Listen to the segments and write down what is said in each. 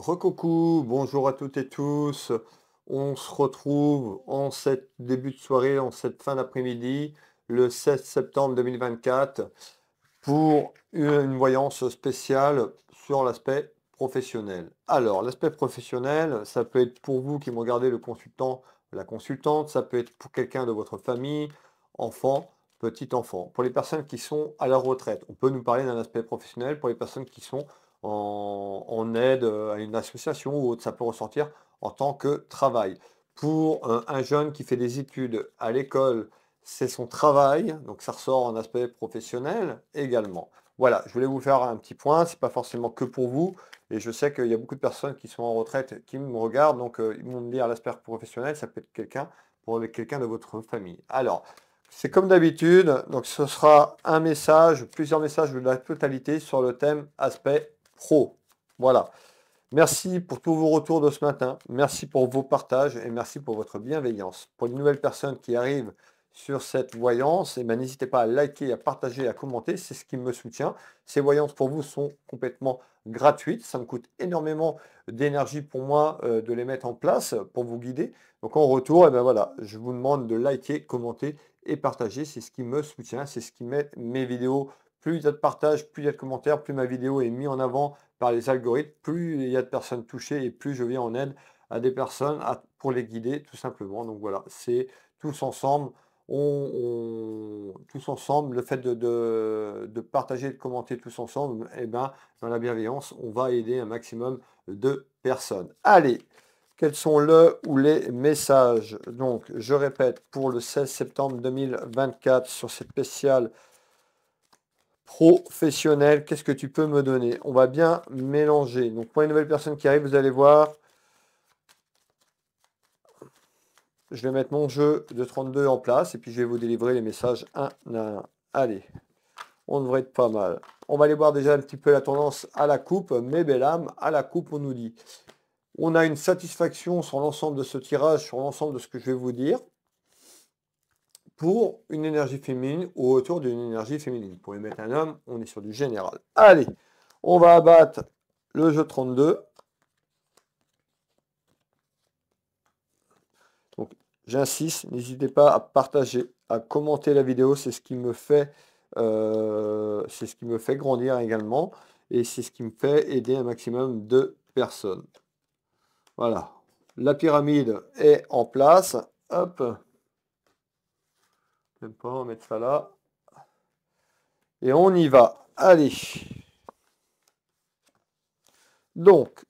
Recoucou, bonjour à toutes et tous. On se retrouve en cette début de soirée, en cette fin d'après-midi, le 16 septembre 2024, pour une voyance spéciale sur l'aspect professionnel. Alors, l'aspect professionnel, ça peut être pour vous qui me regardez le consultant, la consultante, ça peut être pour quelqu'un de votre famille, enfant, petit enfant. Pour les personnes qui sont à la retraite, on peut nous parler d'un aspect professionnel. Pour les personnes qui sont en, aide euh, à une association ou autre, ça peut ressortir en tant que travail. Pour un, jeune qui fait des études à l'école, c'est son travail, donc ça ressort en aspect professionnel également. Voilà, je voulais vous faire un petit point, c'est pas forcément que pour vous, et je sais qu'il y a beaucoup de personnes qui sont en retraite qui me regardent, donc euh, ils vont me dire l'aspect professionnel, ça peut être quelqu'un pour quelqu'un de votre famille. Alors, c'est comme d'habitude, donc ce sera un message, plusieurs messages de la totalité sur le thème aspect pro. Voilà. Merci pour tous vos retours de ce matin. Merci pour vos partages et merci pour votre bienveillance. Pour les nouvelles personnes qui arrivent sur cette voyance, eh ben, n'hésitez pas à liker, à partager, à commenter. C'est ce qui me soutient. Ces voyances pour vous sont complètement gratuites. Ça me coûte énormément d'énergie pour moi euh, de les mettre en place pour vous guider. Donc en retour, eh ben voilà, je vous demande de liker, commenter et partager. C'est ce qui me soutient. C'est ce qui met mes vidéos plus il y a de partage, plus il y a de commentaires, plus ma vidéo est mise en avant par les algorithmes, plus il y a de personnes touchées et plus je viens en aide à des personnes pour les guider tout simplement. Donc voilà, c'est tous ensemble. tous ensemble, le fait de, partager et partager, de commenter tous ensemble, et eh ben, dans la bienveillance, on va aider un maximum de personnes. Allez, quels sont le ou les messages Donc, je répète, pour le 16 septembre 2024, sur cette spéciale professionnel. Qu'est-ce que tu peux me donner On va bien mélanger. Donc, pour une nouvelle personne qui arrive, vous allez voir. Je vais mettre mon jeu de 32 en place et puis je vais vous délivrer les messages un à un. Allez, on devrait être pas mal. On va aller voir déjà un petit peu la tendance à la coupe. Mais belle âme, à la coupe, on nous dit. On a une satisfaction sur l'ensemble de ce tirage, sur l'ensemble de ce que je vais vous dire pour une énergie féminine ou autour d'une énergie féminine. Pour y mettre un homme, on est sur du général. Allez, on va abattre le jeu 32. Donc, j'insiste, n'hésitez pas à partager, à commenter la vidéo, c'est ce qui me fait, euh, c'est ce qui me fait grandir également et c'est ce qui me fait aider un maximum de personnes. Voilà, la pyramide est en place. Hop. Même pas, on va mettre ça là. Et on y va. Allez. Donc,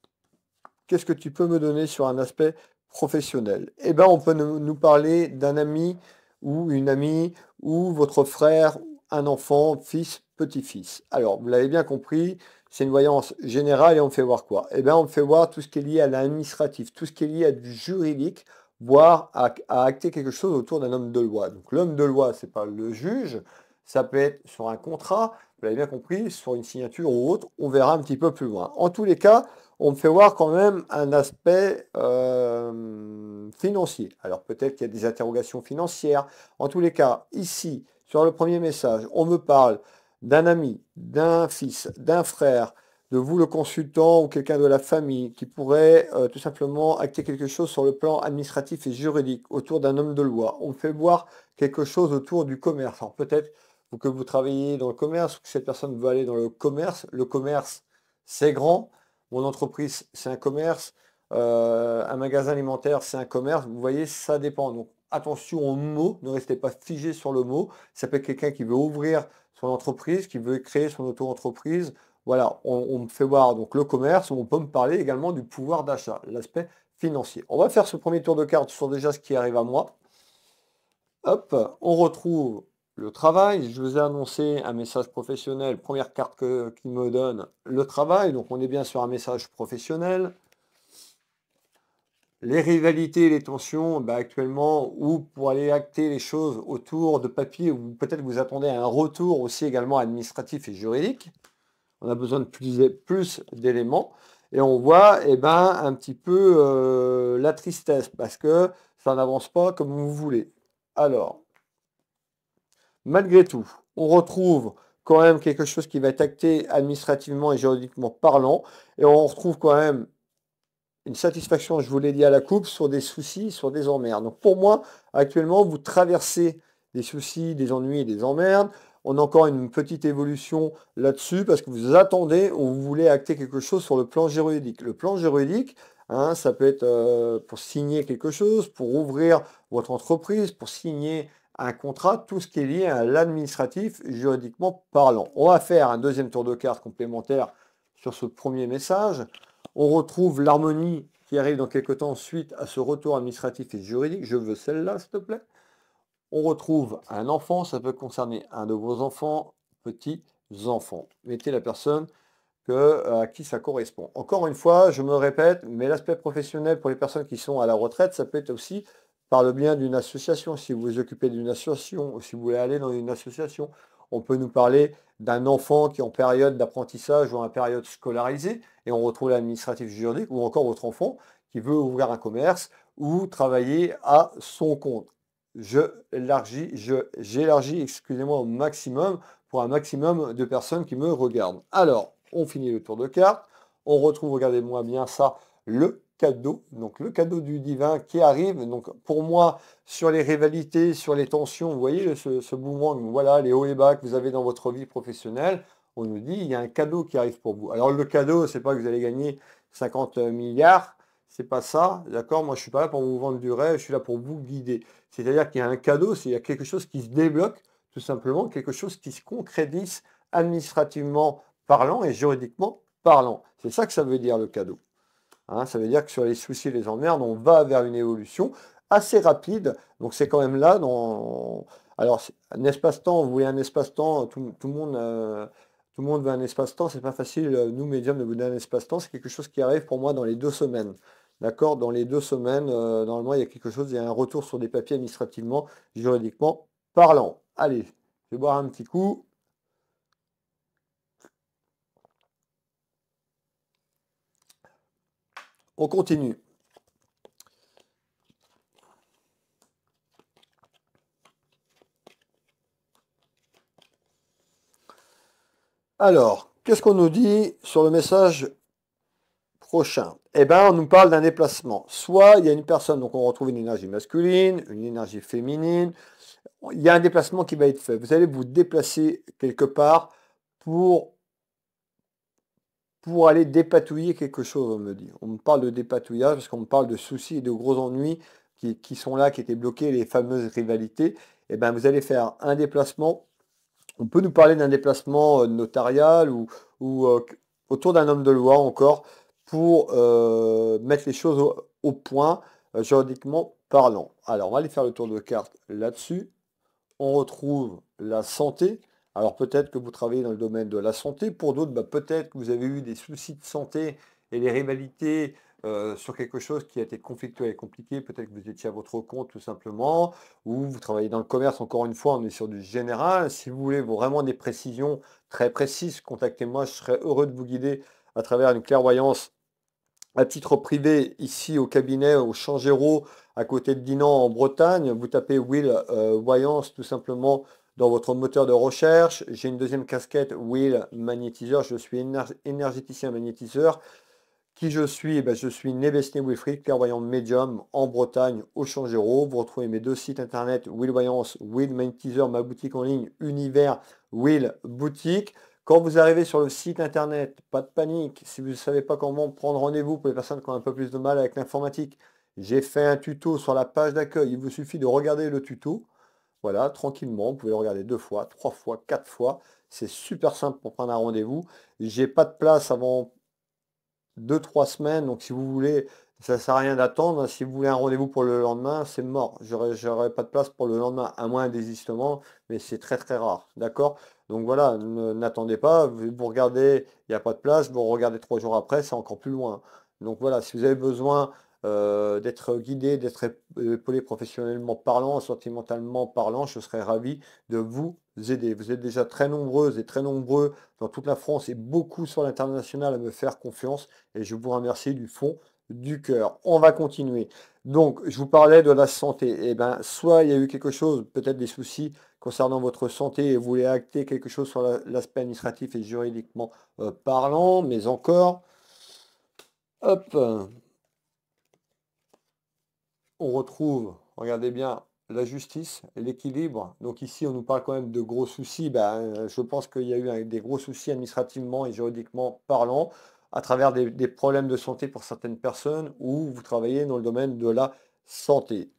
qu'est-ce que tu peux me donner sur un aspect professionnel Eh bien, on peut nous parler d'un ami ou une amie ou votre frère, un enfant, fils, petit-fils. Alors, vous l'avez bien compris, c'est une voyance générale et on fait voir quoi Eh bien, on fait voir tout ce qui est lié à l'administratif, tout ce qui est lié à du juridique voire à, acter quelque chose autour d'un homme de loi. Donc l'homme de loi, ce n'est pas le juge, ça peut être sur un contrat, vous l'avez bien compris, sur une signature ou autre, on verra un petit peu plus loin. En tous les cas, on me fait voir quand même un aspect euh, financier. Alors peut-être qu'il y a des interrogations financières. En tous les cas, ici, sur le premier message, on me parle d'un ami, d'un fils, d'un frère, de vous, le consultant, ou quelqu'un de la famille, qui pourrait euh, tout simplement acter quelque chose sur le plan administratif et juridique, autour d'un homme de loi. On fait voir quelque chose autour du commerce. Alors peut-être que vous travaillez dans le commerce, ou que cette personne veut aller dans le commerce. Le commerce, c'est grand. Mon entreprise, c'est un commerce. Euh, un magasin alimentaire, c'est un commerce. Vous voyez, ça dépend. Donc attention aux mots, ne restez pas figé sur le mot. Ça peut être quelqu'un qui veut ouvrir son entreprise, qui veut créer son auto-entreprise, voilà, on, me fait voir donc le commerce, on peut me parler également du pouvoir d'achat, l'aspect financier. On va faire ce premier tour de cartes sur déjà ce qui arrive à moi. Hop, on retrouve le travail. Je vous ai annoncé un message professionnel, première carte que, qui me donne le travail. Donc on est bien sur un message professionnel. Les rivalités, les tensions, bah, actuellement, ou pour aller acter les choses autour de papier, ou peut-être vous attendez un retour aussi également administratif et juridique on a besoin de plus, d'éléments. Et on voit eh ben, un petit peu euh, la tristesse parce que ça n'avance pas comme vous voulez. Alors, malgré tout, on retrouve quand même quelque chose qui va être acté administrativement et juridiquement parlant. Et on retrouve quand même une satisfaction, je vous l'ai dit à la coupe, sur des soucis, sur des emmerdes. Donc pour moi, actuellement, vous traversez des soucis, des ennuis des emmerdes on a encore une petite évolution là-dessus parce que vous attendez ou vous voulez acter quelque chose sur le plan juridique. Le plan juridique, hein, ça peut être euh, pour signer quelque chose, pour ouvrir votre entreprise, pour signer un contrat, tout ce qui est lié à l'administratif juridiquement parlant. On va faire un deuxième tour de carte complémentaire sur ce premier message. On retrouve l'harmonie qui arrive dans quelques temps suite à ce retour administratif et juridique. Je veux celle-là, s'il te plaît. On retrouve un enfant, ça peut concerner un de vos enfants, petits enfants. Mettez la personne que, à qui ça correspond. Encore une fois, je me répète, mais l'aspect professionnel pour les personnes qui sont à la retraite, ça peut être aussi par le bien d'une association. Si vous vous occupez d'une association, ou si vous voulez aller dans une association, on peut nous parler d'un enfant qui est en période d'apprentissage ou en période scolarisée, et on retrouve l'administratif juridique, ou encore votre enfant qui veut ouvrir un commerce ou travailler à son compte j'élargis, excusez-moi, au maximum pour un maximum de personnes qui me regardent. Alors, on finit le tour de cartes. On retrouve, regardez-moi bien ça, le cadeau, donc le cadeau du divin qui arrive. Donc pour moi, sur les rivalités, sur les tensions, vous voyez ce, mouvement. voilà les hauts et bas que vous avez dans votre vie professionnelle, on nous dit il y a un cadeau qui arrive pour vous. Alors le cadeau, ce n'est pas que vous allez gagner 50 milliards, c'est pas ça, d'accord Moi, je suis pas là pour vous vendre du rêve, je suis là pour vous guider. C'est-à-dire qu'il y a un cadeau, c'est qu'il y a quelque chose qui se débloque, tout simplement, quelque chose qui se concrétise administrativement parlant et juridiquement parlant. C'est ça que ça veut dire le cadeau. Hein? ça veut dire que sur les soucis les emmerdes, on va vers une évolution assez rapide. Donc c'est quand même là dans... Alors, un espace-temps, vous voyez un espace-temps, tout, le monde... Euh, tout le monde veut un espace-temps, c'est pas facile, euh, nous, médiums, de vous donner un espace-temps. C'est quelque chose qui arrive pour moi dans les deux semaines. D'accord Dans les deux semaines, euh, normalement, il y a quelque chose, il y a un retour sur des papiers administrativement, juridiquement parlant. Allez, je vais boire un petit coup. On continue. Alors, qu'est-ce qu'on nous dit sur le message prochain Eh bien, on nous parle d'un déplacement. Soit il y a une personne, donc on retrouve une énergie masculine, une énergie féminine. Il y a un déplacement qui va être fait. Vous allez vous déplacer quelque part pour, pour aller dépatouiller quelque chose, on me dit. On me parle de dépatouillage parce qu'on me parle de soucis et de gros ennuis qui, qui sont là, qui étaient bloqués, les fameuses rivalités. Eh bien, vous allez faire un déplacement on peut nous parler d'un déplacement euh, notarial ou, euh, autour d'un homme de loi encore pour euh, mettre les choses au, point juridiquement parlant. Alors, on va aller faire le tour de carte là-dessus. On retrouve la santé. Alors, peut-être que vous travaillez dans le domaine de la santé. Pour d'autres, bah, peut-être que vous avez eu des soucis de santé et les rivalités euh, sur quelque chose qui a été conflictuel et compliqué, peut-être que vous étiez à votre compte tout simplement, ou vous travaillez dans le commerce, encore une fois, on est sur du général. Si vous voulez vraiment des précisions très précises, contactez-moi, je serais heureux de vous guider à travers une clairvoyance à titre privé ici au cabinet au Changero à côté de Dinan en Bretagne. Vous tapez Will euh, Voyance tout simplement dans votre moteur de recherche. J'ai une deuxième casquette Will Magnétiseur. Je suis énergéticien magnétiseur. Qui je suis eh Ben, Je suis Nébesté Wilfried, clairvoyant médium en Bretagne, au Changero. Vous retrouvez mes deux sites internet, Will Voyance, Will Main ma boutique en ligne, Univers Will Boutique. Quand vous arrivez sur le site internet, pas de panique. Si vous ne savez pas comment prendre rendez-vous pour les personnes qui ont un peu plus de mal avec l'informatique, j'ai fait un tuto sur la page d'accueil. Il vous suffit de regarder le tuto. Voilà, tranquillement, vous pouvez le regarder deux fois, trois fois, quatre fois. C'est super simple pour prendre un rendez-vous. J'ai pas de place avant 2-3 semaines. Donc si vous voulez, ça ne sert à rien d'attendre. Si vous voulez un rendez-vous pour le lendemain, c'est mort. J'aurai pas de place pour le lendemain, à moins désistement, mais c'est très très rare. D'accord Donc voilà, n'attendez pas. Vous regardez, il n'y a pas de place. Vous regardez trois jours après, c'est encore plus loin. Donc voilà, si vous avez besoin euh, d'être guidé, d'être épaulé professionnellement parlant, sentimentalement parlant. Je serais ravi de vous aider. Vous êtes déjà très nombreuses et très nombreux dans toute la France et beaucoup sur l'international à me faire confiance et je vous remercie du fond du cœur. On va continuer. Donc, je vous parlais de la santé. Eh bien, soit il y a eu quelque chose, peut-être des soucis concernant votre santé et vous voulez acter quelque chose sur l'aspect administratif et juridiquement euh, parlant, mais encore, hop, on retrouve, regardez bien, la justice, l'équilibre. Donc ici, on nous parle quand même de gros soucis. Ben, euh, je pense qu'il y a eu des gros soucis administrativement et juridiquement parlant à travers des, des, problèmes de santé pour certaines personnes ou vous travaillez dans le domaine de la santé.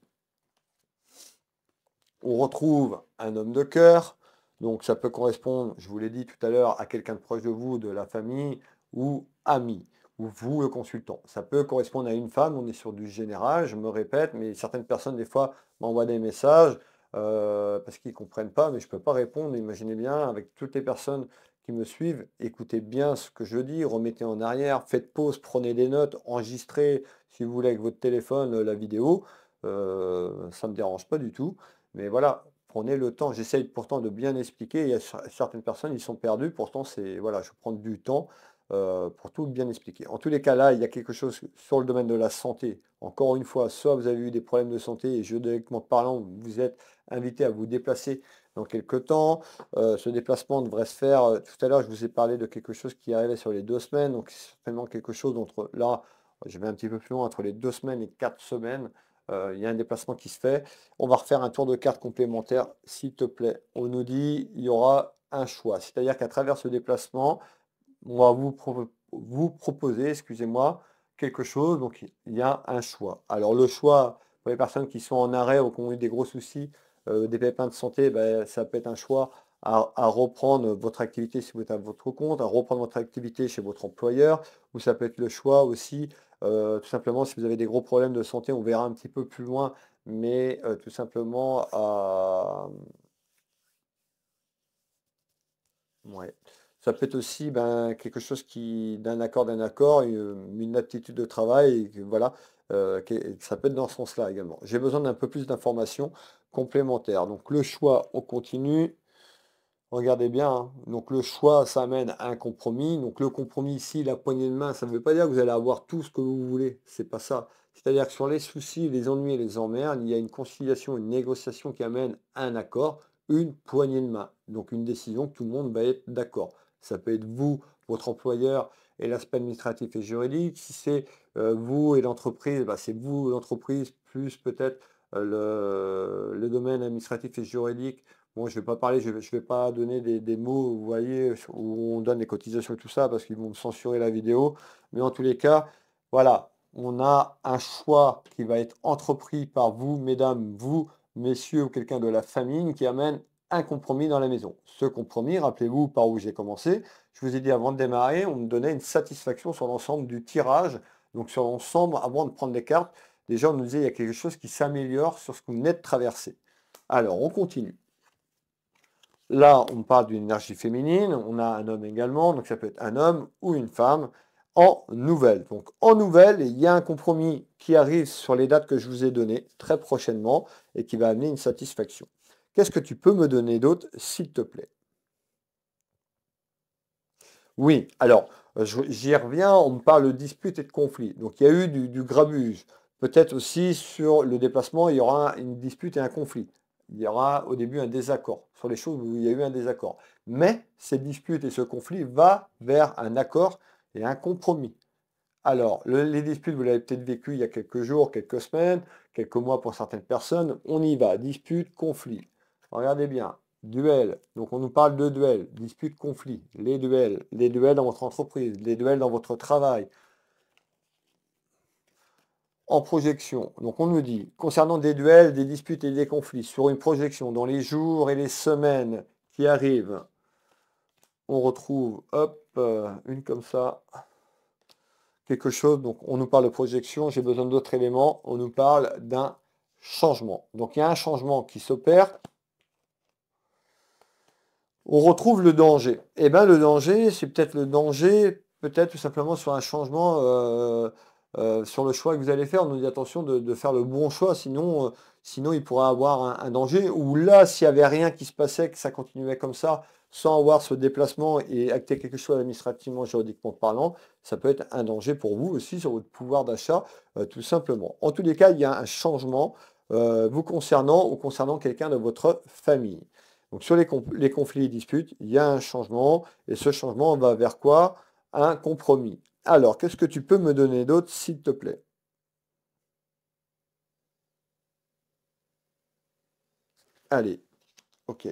On retrouve un homme de cœur. Donc ça peut correspondre, je vous l'ai dit tout à l'heure, à quelqu'un de proche de vous, de la famille ou ami vous, le consultant. Ça peut correspondre à une femme, on est sur du général, je me répète, mais certaines personnes, des fois, m'envoient des messages euh, parce qu'ils ne comprennent pas, mais je ne peux pas répondre. Imaginez bien, avec toutes les personnes qui me suivent, écoutez bien ce que je dis, remettez en arrière, faites pause, prenez des notes, enregistrez, si vous voulez, avec votre téléphone, euh, la vidéo. Euh, ça ne me dérange pas du tout. Mais voilà, prenez le temps. J'essaye pourtant de bien expliquer. Il y a certaines personnes, ils sont perdus. Pourtant, c'est voilà, je prends du temps euh, pour tout bien expliquer. En tous les cas, là, il y a quelque chose sur le domaine de la santé. Encore une fois, soit vous avez eu des problèmes de santé et directement parlant, vous êtes invité à vous déplacer dans quelques temps. Euh, ce déplacement devrait se faire. Euh, tout à l'heure, je vous ai parlé de quelque chose qui arrivait sur les deux semaines, donc c'est certainement quelque chose entre là, je vais un petit peu plus loin, entre les deux semaines et quatre semaines. il y a un déplacement qui se fait. On va refaire un tour de carte complémentaire, s'il te plaît. On nous dit, il y aura un choix. C'est-à-dire qu'à travers ce déplacement, on va vous, proposer, excusez-moi, quelque chose. Donc il y a un choix. Alors le choix, pour les personnes qui sont en arrêt ou qui ont eu des gros soucis, euh, des pépins de santé, ben, ça peut être un choix à, reprendre votre activité si vous êtes à votre compte, à reprendre votre activité chez votre employeur, ou ça peut être le choix aussi, euh, tout simplement si vous avez des gros problèmes de santé, on verra un petit peu plus loin, mais euh, tout simplement à... Ça peut être aussi ben, quelque chose qui, d'un accord, d'un accord, une, aptitude de travail, voilà, euh, ça peut être dans ce sens-là également. J'ai besoin d'un peu plus d'informations complémentaires. Donc le choix, on continue. Regardez bien, hein. donc le choix, ça amène à un compromis. Donc le compromis ici, la poignée de main, ça ne veut pas dire que vous allez avoir tout ce que vous voulez. C'est pas ça. C'est-à-dire que sur les soucis, les ennuis et les emmerdes, il y a une conciliation, une négociation qui amène à un accord, une poignée de main. Donc une décision que tout le monde va être d'accord ça peut être vous, votre employeur et l'aspect administratif et juridique. Si c'est euh, vous et l'entreprise, bah, c'est vous, l'entreprise, plus peut-être euh, le, domaine administratif et juridique. Bon, je ne vais pas parler, je ne vais, pas donner des, mots, vous voyez, où on donne les cotisations et tout ça, parce qu'ils vont me censurer la vidéo. Mais en tous les cas, voilà, on a un choix qui va être entrepris par vous, mesdames, vous, messieurs ou quelqu'un de la famille, qui amène un compromis dans la maison. Ce compromis, rappelez-vous par où j'ai commencé, je vous ai dit avant de démarrer, on me donnait une satisfaction sur l'ensemble du tirage, donc sur l'ensemble, avant de prendre des cartes, déjà on nous disait il y a quelque chose qui s'améliore sur ce qu'on vous de traverser. Alors, on continue. Là, on parle d'une énergie féminine, on a un homme également, donc ça peut être un homme ou une femme en nouvelle. Donc en nouvelle, il y a un compromis qui arrive sur les dates que je vous ai données très prochainement et qui va amener une satisfaction. Qu'est-ce que tu peux me donner d'autre, s'il te plaît Oui, alors, euh, j'y reviens, on me parle de dispute et de conflit. Donc, il y a eu du, grabuge. Peut-être aussi sur le déplacement, il y aura une dispute et un conflit. Il y aura au début un désaccord sur les choses où il y a eu un désaccord. Mais cette dispute et ce conflit va vers un accord et un compromis. Alors, les disputes, vous l'avez peut-être vécu il y a quelques jours, quelques semaines, quelques mois pour certaines personnes. On y va, dispute, conflit. Regardez bien. Duel. Donc on nous parle de duel, dispute, conflit, les duels, les duels dans votre entreprise, les duels dans votre travail. En projection. Donc on nous dit, concernant des duels, des disputes et des conflits, sur une projection dans les jours et les semaines qui arrivent, on retrouve, hop, euh, une comme ça, quelque chose. Donc on nous parle de projection, j'ai besoin d'autres éléments, on nous parle d'un changement. Donc il y a un changement qui s'opère on retrouve le danger. Et eh bien, le danger, c'est peut-être le danger, peut-être tout simplement sur un changement, euh, euh, sur le choix que vous allez faire. On nous dit attention de, faire le bon choix, sinon, euh, sinon il pourrait avoir un, un danger. Ou là, s'il n'y avait rien qui se passait, que ça continuait comme ça, sans avoir ce déplacement et acter quelque chose administrativement, juridiquement parlant, ça peut être un danger pour vous aussi sur votre pouvoir d'achat, tout simplement. En tous les cas, il y a un changement vous concernant ou concernant quelqu'un de votre famille. Donc sur les, conflits et disputes, il y a un changement, et ce changement va vers quoi Un compromis. Alors, qu'est-ce que tu peux me donner d'autre, s'il te plaît Allez, ok.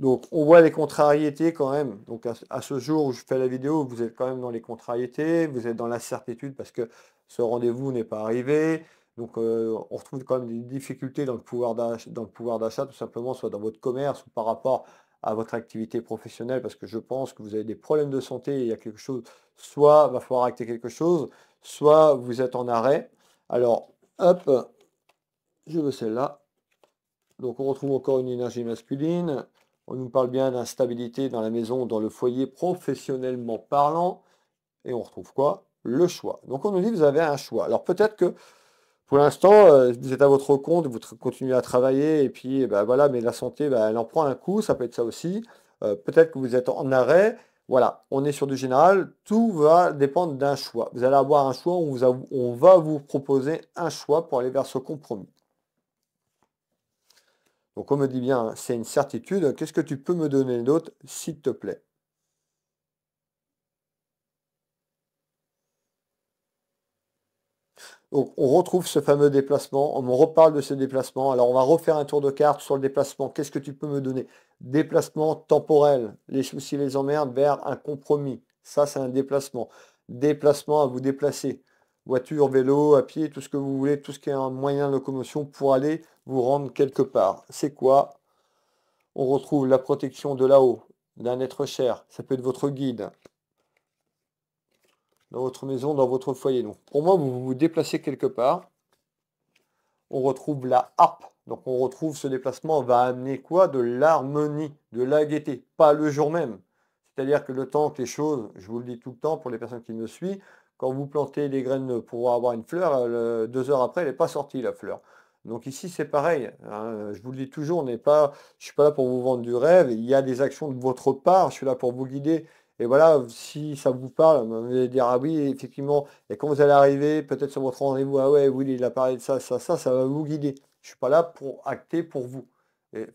Donc on voit les contrariétés quand même. Donc à, ce jour où je fais la vidéo, vous êtes quand même dans les contrariétés, vous êtes dans l'incertitude parce que ce rendez-vous n'est pas arrivé. Donc euh, on retrouve quand même des difficultés dans le pouvoir d'achat, tout simplement, soit dans votre commerce ou par rapport à votre activité professionnelle, parce que je pense que vous avez des problèmes de santé, il y a quelque chose, soit va falloir acter quelque chose, soit vous êtes en arrêt. Alors, hop, je veux celle-là. Donc on retrouve encore une énergie masculine, on nous parle bien d'instabilité dans la maison, dans le foyer, professionnellement parlant. Et on retrouve quoi Le choix. Donc on nous dit, vous avez un choix. Alors peut-être que pour l'instant, euh, vous êtes à votre compte, vous continuez à travailler, et puis eh ben voilà, mais la santé, ben, elle en prend un coup, ça peut être ça aussi. Euh, peut-être que vous êtes en arrêt. Voilà, on est sur du général, tout va dépendre d'un choix. Vous allez avoir un choix, on va vous proposer un choix pour aller vers ce compromis. Donc on me dit bien, c'est une certitude. Qu'est-ce que tu peux me donner d'autre, s'il te plaît Donc on retrouve ce fameux déplacement, on me reparle de ce déplacement. Alors on va refaire un tour de carte sur le déplacement. Qu'est-ce que tu peux me donner Déplacement temporel, les soucis les emmerdes vers un compromis. Ça, c'est un déplacement. Déplacement à vous déplacer voiture, vélo, à pied, tout ce que vous voulez, tout ce qui est un moyen de locomotion pour aller vous rendre quelque part. C'est quoi On retrouve la protection de là-haut, d'un être cher. Ça peut être votre guide dans votre maison, dans votre foyer. Donc pour moi, vous vous déplacez quelque part. On retrouve la harpe. Donc on retrouve ce déplacement va amener quoi De l'harmonie, de la gaieté, pas le jour même. C'est-à-dire que le temps que les choses, je vous le dis tout le temps pour les personnes qui me suivent, vous plantez des graines pour avoir une fleur, euh, deux heures après, elle n'est pas sortie, la fleur. Donc ici, c'est pareil. Hein. Je vous le dis toujours, n'est pas, je suis pas là pour vous vendre du rêve. Il y a des actions de votre part. Je suis là pour vous guider. Et voilà, si ça vous parle, vous dire ah oui, effectivement. Et quand vous allez arriver, peut-être sur votre rendez-vous, ah ouais, oui, il a parlé de ça, ça, ça, ça va vous guider. Je suis pas là pour acter pour vous.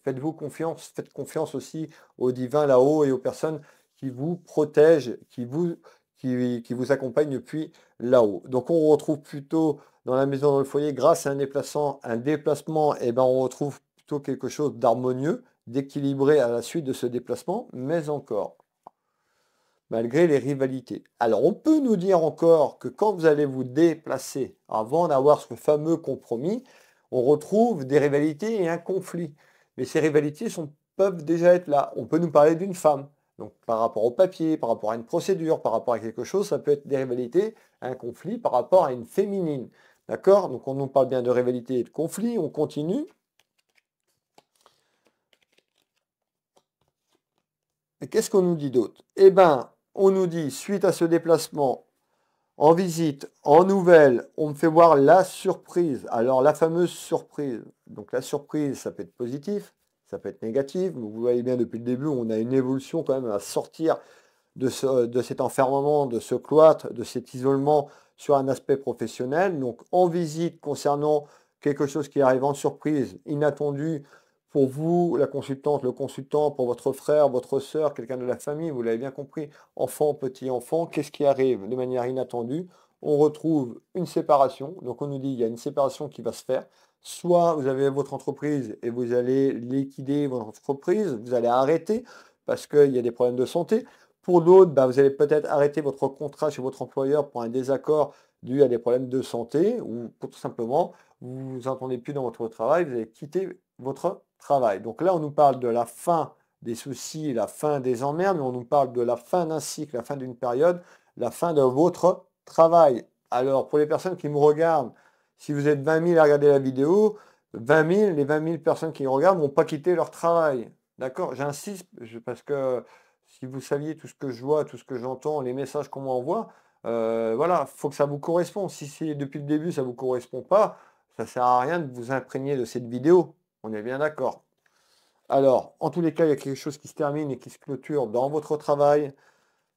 Faites-vous confiance. Faites confiance aussi au divin là-haut et aux personnes qui vous protègent, qui vous, qui, vous accompagne depuis là-haut. Donc on retrouve plutôt dans la maison dans le foyer, grâce à un déplacement, un déplacement, eh ben on retrouve plutôt quelque chose d'harmonieux, d'équilibré à la suite de ce déplacement, mais encore malgré les rivalités. Alors on peut nous dire encore que quand vous allez vous déplacer avant d'avoir ce fameux compromis, on retrouve des rivalités et un conflit. Mais ces rivalités peuvent déjà être là. On peut nous parler d'une femme, donc par rapport au papier, par rapport à une procédure, par rapport à quelque chose, ça peut être des rivalités, un conflit par rapport à une féminine. D'accord Donc on nous parle bien de rivalité et de conflit, on continue. Et qu'est-ce qu'on nous dit d'autre Eh bien, on nous dit, suite à ce déplacement, en visite, en nouvelle, on me fait voir la surprise. Alors la fameuse surprise. Donc la surprise, ça peut être positif ça peut être négatif, mais vous voyez bien depuis le début, on a une évolution quand même à sortir de, cet enfermement, de ce cloître, de cet isolement sur un aspect professionnel. Donc en visite concernant quelque chose qui arrive en surprise, inattendu, pour vous, la consultante, le consultant, pour votre frère, votre soeur, quelqu'un de la famille, vous l'avez bien compris, enfant, petit enfant, qu'est-ce qui arrive de manière inattendue on retrouve une séparation. Donc on nous dit il y a une séparation qui va se faire. Soit vous avez votre entreprise et vous allez liquider votre entreprise, vous allez arrêter parce qu'il y a des problèmes de santé. Pour d'autres, bah, vous allez peut-être arrêter votre contrat chez votre employeur pour un désaccord dû à des problèmes de santé ou pour tout simplement vous vous entendez plus dans votre travail, vous allez quitter votre travail. Donc là, on nous parle de la fin des soucis, la fin des emmerdes, mais on nous parle de la fin d'un cycle, la fin d'une période, la fin de votre travail. Alors, pour les personnes qui me regardent, si vous êtes 20 000 à regarder la vidéo, 20 000, les 20 000 personnes qui me regardent vont pas quitter leur travail. D'accord J'insiste parce que si vous saviez tout ce que je vois, tout ce que j'entends, les messages qu'on m'envoie, euh, voilà, il faut que ça vous corresponde. Si c'est depuis le début, ça ne vous correspond pas, ça ne sert à rien de vous imprégner de cette vidéo. On est bien d'accord. Alors, en tous les cas, il y a quelque chose qui se termine et qui se clôture dans votre travail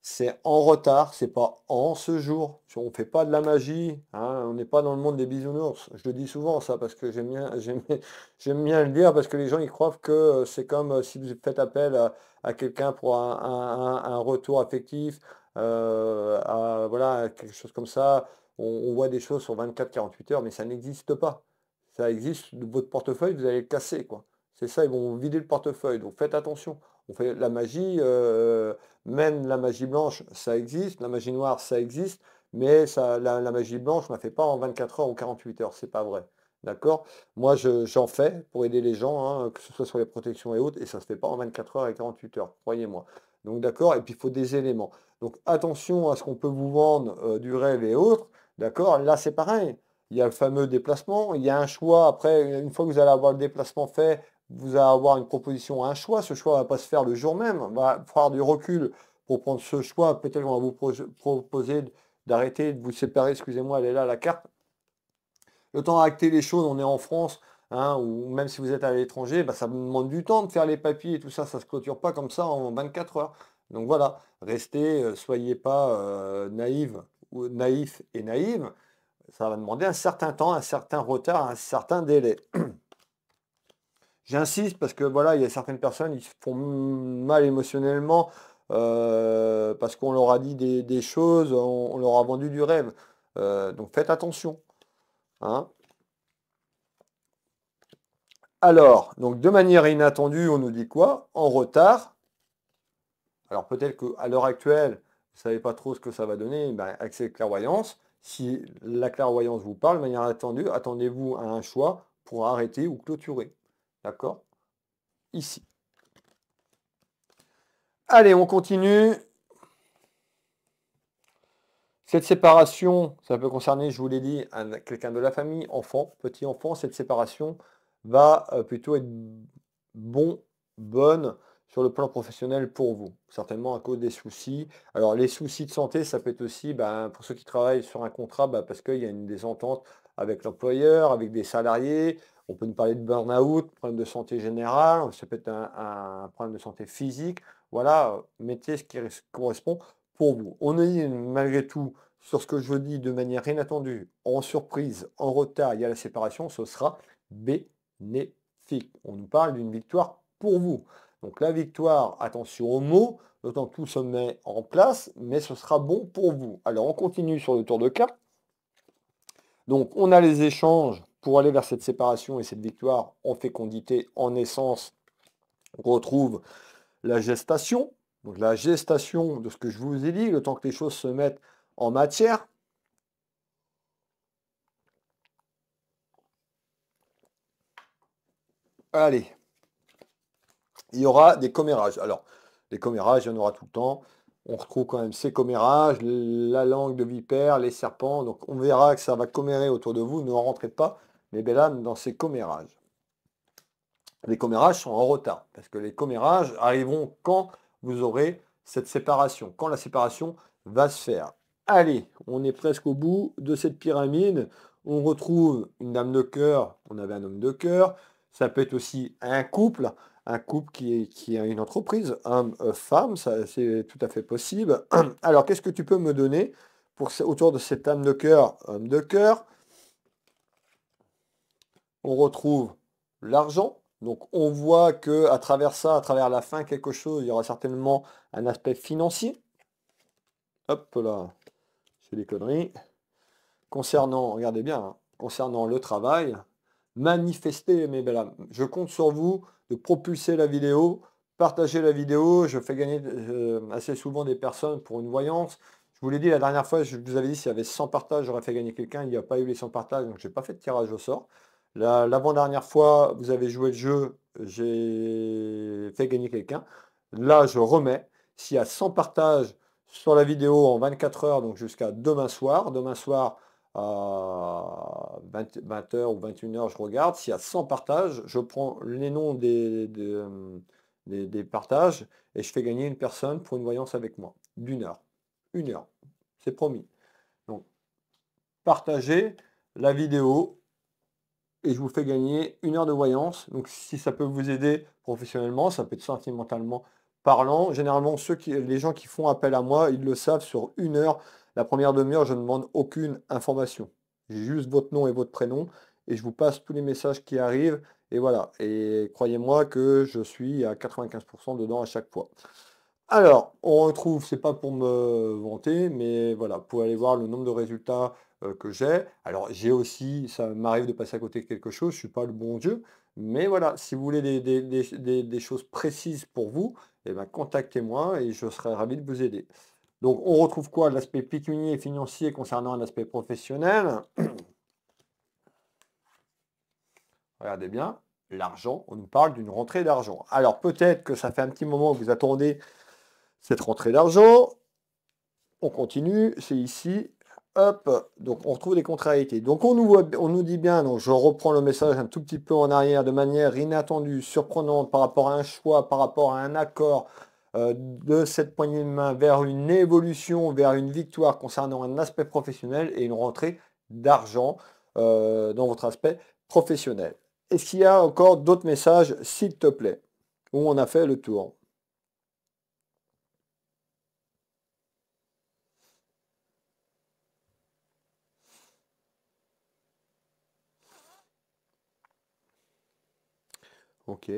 c'est en retard, c'est pas en ce jour. On ne fait pas de la magie, hein, on n'est pas dans le monde des bisounours. Je le dis souvent ça parce que j'aime bien, j'aime bien le dire parce que les gens ils croient que euh, c'est comme euh, si vous faites appel à, quelqu'un pour un, retour affectif, euh, à, voilà quelque chose comme ça. On, voit des choses sur 24-48 heures, mais ça n'existe pas. Ça existe. Votre portefeuille, vous allez le casser quoi. C'est ça, ils vont vider le portefeuille. Donc faites attention. On fait la magie, euh, mène même la magie blanche, ça existe, la magie noire, ça existe, mais ça, la, magie blanche, on ne la fait pas en 24 heures ou 48 heures, c'est pas vrai. D'accord Moi, j'en fais pour aider les gens, hein, que ce soit sur les protections et autres, et ça ne se fait pas en 24 heures et 48 heures, croyez-moi. Donc d'accord, et puis il faut des éléments. Donc attention à ce qu'on peut vous vendre euh, du rêve et autres, d'accord Là, c'est pareil. Il y a le fameux déplacement, il y a un choix. Après, une fois que vous allez avoir le déplacement fait, vous allez avoir une proposition, un choix. Ce choix ne va pas se faire le jour même. Il va falloir du recul pour prendre ce choix. Peut-être qu'on va vous proposer d'arrêter, de vous séparer. Excusez-moi, elle est là, la carte. Le temps à acter les choses, on est en France, hein, ou même si vous êtes à l'étranger, bah, ça vous demande du temps de faire les papiers et tout ça. Ça ne se clôture pas comme ça en 24 heures. Donc voilà, restez, euh, soyez pas euh, naïfs ou et naïve. Ça va demander un certain temps, un certain retard, un certain délai. J'insiste parce que voilà, il y a certaines personnes qui se font mal émotionnellement euh, parce qu'on leur a dit des, choses, on, leur a vendu du rêve. Euh, donc faites attention. Hein. Alors, donc de manière inattendue, on nous dit quoi En retard. Alors peut-être qu'à l'heure actuelle, vous ne savez pas trop ce que ça va donner, ben, Accès avec clairvoyance, si la clairvoyance vous parle de manière attendue, attendez-vous à un choix pour arrêter ou clôturer. D'accord Ici. Allez, on continue. Cette séparation, ça peut concerner, je vous l'ai dit, quelqu'un de la famille, enfant, petit enfant. Cette séparation va euh, plutôt être bon, bonne sur le plan professionnel pour vous, certainement à cause des soucis. Alors les soucis de santé, ça peut être aussi ben, pour ceux qui travaillent sur un contrat, ben, parce qu'il y a une désentente avec l'employeur, avec des salariés, on peut nous parler de burn-out, problème de santé générale, ça peut être un, problème de santé physique. Voilà, mettez ce qui correspond pour vous. On est malgré tout sur ce que je dis de manière inattendue, en surprise, en retard, il y a la séparation, ce sera bénéfique. On nous parle d'une victoire pour vous. Donc la victoire, attention aux mots, d'autant tout se met en place, mais ce sera bon pour vous. Alors on continue sur le tour de cas. Donc on a les échanges pour aller vers cette séparation et cette victoire en fécondité, en essence, on retrouve la gestation. Donc la gestation de ce que je vous ai dit, le temps que les choses se mettent en matière. Allez, il y aura des commérages. Alors, les commérages, il y en aura tout le temps. On retrouve quand même ces commérages, la langue de vipère, les serpents. Donc, on verra que ça va commérer autour de vous. Ne rentrez pas mais Bellam dans ces commérages. Les commérages sont en retard, parce que les commérages arriveront quand vous aurez cette séparation, quand la séparation va se faire. Allez, on est presque au bout de cette pyramide. On retrouve une dame de cœur, on avait un homme de cœur. Ça peut être aussi un couple, un couple qui, est, qui a une entreprise, homme-femme, euh, c'est tout à fait possible. Alors, qu'est-ce que tu peux me donner pour, autour de cette âme de cœur, homme de cœur on retrouve l'argent. Donc on voit que à travers ça, à travers la fin, quelque chose, il y aura certainement un aspect financier. Hop là, c'est des conneries. Concernant, regardez bien, hein, concernant le travail, manifestez Mais belles Je compte sur vous de propulser la vidéo, partager la vidéo. Je fais gagner euh, assez souvent des personnes pour une voyance. Je vous l'ai dit la dernière fois, je vous avais dit s'il y avait 100 partages, j'aurais fait gagner quelqu'un. Il n'y a pas eu les 100 partages, donc je n'ai pas fait de tirage au sort. L'avant-dernière fois, vous avez joué le jeu, j'ai fait gagner quelqu'un. Là, je remets. S'il y a 100 partages sur la vidéo en 24 heures, donc jusqu'à demain soir, demain soir à 20, h ou 21h, je regarde. S'il y a 100 partages, je prends les noms des, des, des partages et je fais gagner une personne pour une voyance avec moi d'une heure. Une heure, c'est promis. Donc, partagez la vidéo et je vous fais gagner une heure de voyance. Donc si ça peut vous aider professionnellement, ça peut être sentimentalement parlant. Généralement, ceux qui, les gens qui font appel à moi, ils le savent, sur une heure, la première demi-heure, je ne demande aucune information. J'ai juste votre nom et votre prénom et je vous passe tous les messages qui arrivent. Et voilà. Et croyez-moi que je suis à 95% dedans à chaque fois. Alors, on retrouve, c'est pas pour me vanter, mais voilà, pour aller voir le nombre de résultats euh, que j'ai. Alors j'ai aussi, ça m'arrive de passer à côté de quelque chose, je ne suis pas le bon Dieu, mais voilà, si vous voulez des, choses précises pour vous, eh ben, contactez-moi et je serai ravi de vous aider. Donc on retrouve quoi L'aspect pécunier et financier concernant l'aspect professionnel. Regardez bien, l'argent, on nous parle d'une rentrée d'argent. Alors peut-être que ça fait un petit moment que vous attendez cette rentrée d'argent. On continue, c'est ici hop, donc on retrouve des contrariétés. Donc on nous, voit, on nous dit bien, donc je reprends le message un tout petit peu en arrière de manière inattendue, surprenante par rapport à un choix, par rapport à un accord euh, de cette poignée de main vers une évolution, vers une victoire concernant un aspect professionnel et une rentrée d'argent euh, dans votre aspect professionnel. Est-ce qu'il y a encore d'autres messages, s'il te plaît, où on a fait le tour Ok.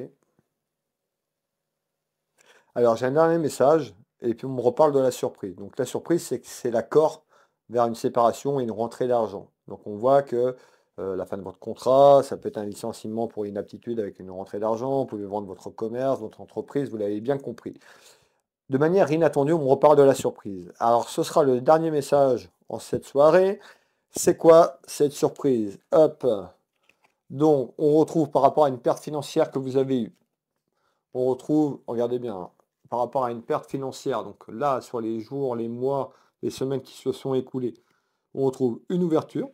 Alors, j'ai un dernier message, et puis on me reparle de la surprise. Donc, la surprise, c'est que c'est l'accord vers une séparation et une rentrée d'argent. Donc, on voit que euh, la fin de votre contrat, ça peut être un licenciement pour inaptitude avec une rentrée d'argent, vous pouvez vendre votre commerce, votre entreprise, vous l'avez bien compris. De manière inattendue, on me reparle de la surprise. Alors, ce sera le dernier message en cette soirée. C'est quoi cette surprise Hop donc, on retrouve par rapport à une perte financière que vous avez eue. On retrouve, regardez bien, hein, par rapport à une perte financière, donc là, sur les jours, les mois, les semaines qui se sont écoulées, on retrouve une ouverture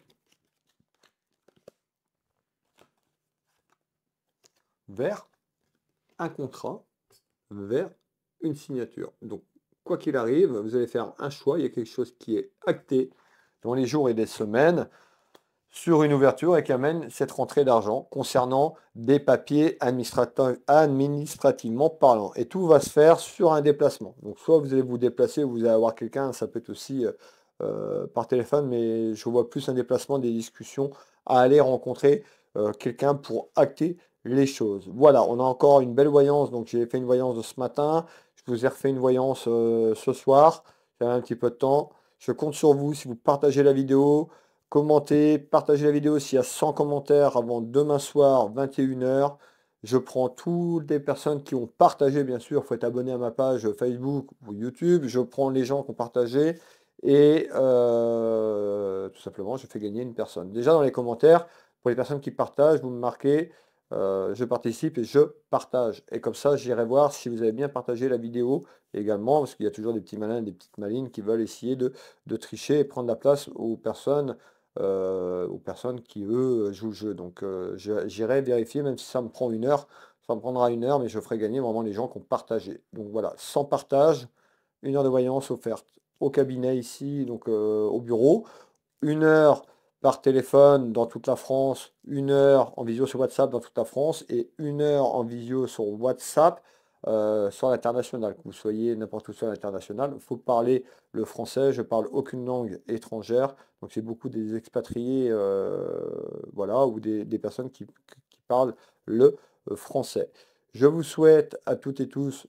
vers un contrat, vers une signature. Donc, quoi qu'il arrive, vous allez faire un choix, il y a quelque chose qui est acté dans les jours et les semaines sur une ouverture et qui amène cette rentrée d'argent concernant des papiers administrativement parlant. Et tout va se faire sur un déplacement. Donc soit vous allez vous déplacer, vous allez avoir quelqu'un, ça peut être aussi euh, euh, par téléphone, mais je vois plus un déplacement des discussions à aller rencontrer euh, quelqu'un pour acter les choses. Voilà, on a encore une belle voyance, donc j'ai fait une voyance de ce matin, je vous ai refait une voyance ce soir, j'avais un petit peu de temps. Je compte sur vous si vous partagez la vidéo, commenter, partager la vidéo s'il y a 100 commentaires avant demain soir, 21h. Je prends toutes les personnes qui ont partagé, bien sûr, il faut être abonné à ma page Facebook ou YouTube. Je prends les gens qui ont partagé et euh, tout simplement, je fais gagner une personne. Déjà dans les commentaires, pour les personnes qui partagent, vous me marquez euh, je participe et je partage. Et comme ça, j'irai voir si vous avez bien partagé la vidéo également, parce qu'il y a toujours des petits malins, des petites malines qui veulent essayer de, de tricher et prendre la place aux personnes euh, aux personnes qui, eux, jouent le jeu. Donc euh, j'irai vérifier, même si ça me prend une heure, ça me prendra une heure, mais je ferai gagner vraiment les gens qui ont partagé. Donc voilà, sans partage, une heure de voyance offerte au cabinet ici, donc euh, au bureau, une heure par téléphone dans toute la France, une heure en visio sur WhatsApp dans toute la France et une heure en visio sur WhatsApp sur l'international, que vous soyez n'importe où sur l'international. Il faut parler le français, je parle aucune langue étrangère, donc c'est beaucoup des expatriés, euh, voilà, ou des, personnes qui, qui, parlent le euh, français. Je vous souhaite à toutes et tous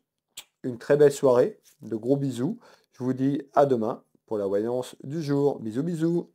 une très belle soirée, de gros bisous. Je vous dis à demain pour la voyance du jour. Bisous bisous